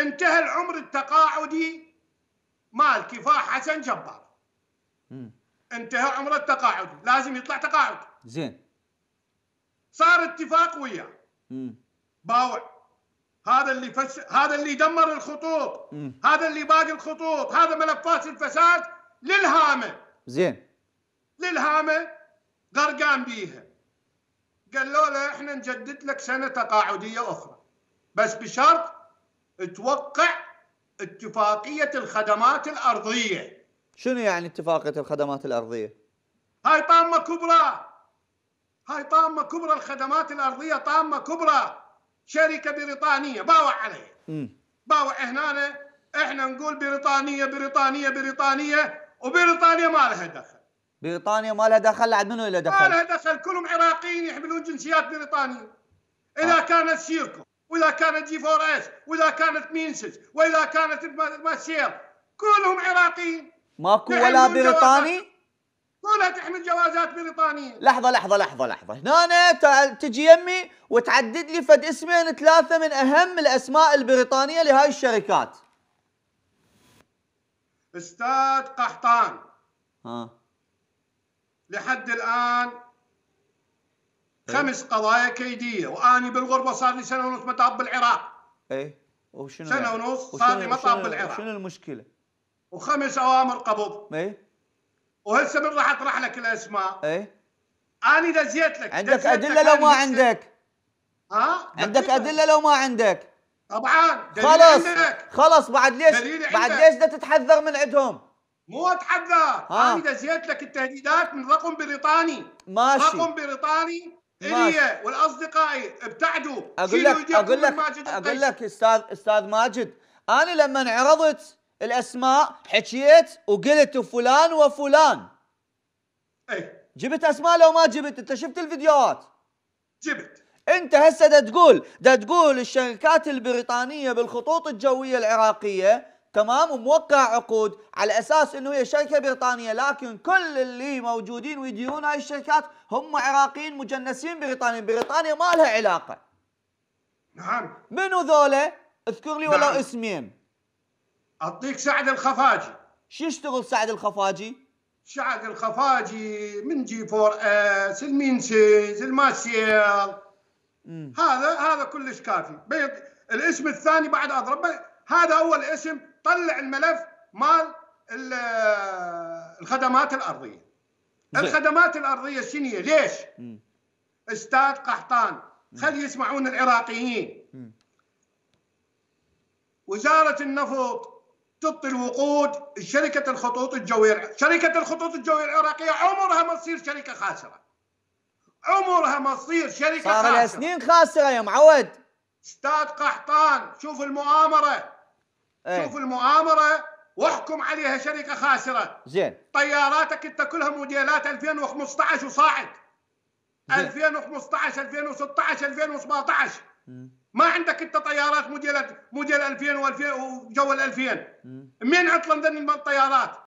انتهى العمر التقاعدي مال كفاح حسن جبار انتهى عمر التقاعد لازم يطلع تقاعد زين صار اتفاق وياه باوع هذا اللي فس... هذا اللي دمر الخطوط مم. هذا اللي باقي الخطوط هذا ملفات الفساد للهامه زين للهامه غرقان بيها قالوا له احنا نجدد لك سنه تقاعديه اخرى بس بشرط توقع اتفاقية الخدمات الأرضية شنو يعني اتفاقية الخدمات الأرضية؟ هاي طامة كبرى هاي طامة كبرى الخدمات الأرضية طامة كبرى شركة بريطانية باوع عليها باوع هنا احنا نقول بريطانية بريطانية بريطانية وبريطانيا ما لها دخل بريطانيا ما لها دخل عاد منو إلى دخل؟ ما لها دخل كلهم عراقيين يحملون جنسيات بريطانية إذا آه. كانت سيركم واذا كانت جيفوريس واذا كانت مينسز واذا كانت ماسير كلهم عراقيين ماكو ولا بريطاني؟ كلها تحمل جوازات بريطانيه لحظه لحظه لحظه لحظه هنا تجي يمي وتعدد لي فد اسمين ثلاثه من اهم الاسماء البريطانيه لهاي الشركات استاذ قحطان ها لحد الان خمس قضايا كيديه واني بالغربه صار لي سنه ونص مطاب بالعراق اي وشنو سنه يعني؟ ونص صار لي مطاب بالعراق شنو المشكله؟ وخمس اوامر قبض اي وهسه من راح اطرح لك الاسماء اي اني دزيت لك عندك ادله لو ما عندك ها عندك ادله لو ما عندك طبعا خلص عندك. خلص بعد ليش بعد ليش بدك تتحذر من عندهم مو اتحذر انا دزيت لك التهديدات من رقم بريطاني ماشي رقم بريطاني الي والاصدقائي ابتعدوا اقول لك اقول لك اقول لك استاذ استاذ ماجد انا لما عرضت الاسماء حكيت وقلت فلان وفلان اي جبت اسماء لو ما جبت انت شفت الفيديوهات جبت انت هسه دا تقول دا تقول الشركات البريطانيه بالخطوط الجويه العراقيه تمام وموقع عقود على اساس انه هي شركه بريطانيه لكن كل اللي موجودين ويديرون هاي الشركات هم عراقيين مجنسين بريطانيين بريطانيا ما لها علاقه نعم منو ذولا اذكر لي نعم. ولو اسمين اعطيك سعد الخفاجي شو يشتغل سعد الخفاجي سعد الخفاجي من جي فور اس المينسيز الماسيل هذا هذا كلش كافي الاسم الثاني بعد اضرب هذا اول اسم طلع الملف مال الخدمات الارضيه زي. الخدمات الارضيه شنو ليش استاذ قحطان خلي يسمعون العراقيين وزاره النفط تعطي الوقود شركه الخطوط الجويه شركه الخطوط الجويه العراقيه عمرها ما تصير شركه خاسره عمرها ما تصير شركه صار خاسره صار لها سنين خاسره يا معود استاذ قحطان شوف المؤامره ايه؟ شوف المؤامره واحكم عليها شركه خاسره زين طياراتك انت كلها موديلات 2015 وصاعد 2015 2016 2017 ما عندك انت طيارات موديلات موديل 2000 و2000 وجو ال 2000 منين عطلن ذن الطيارات؟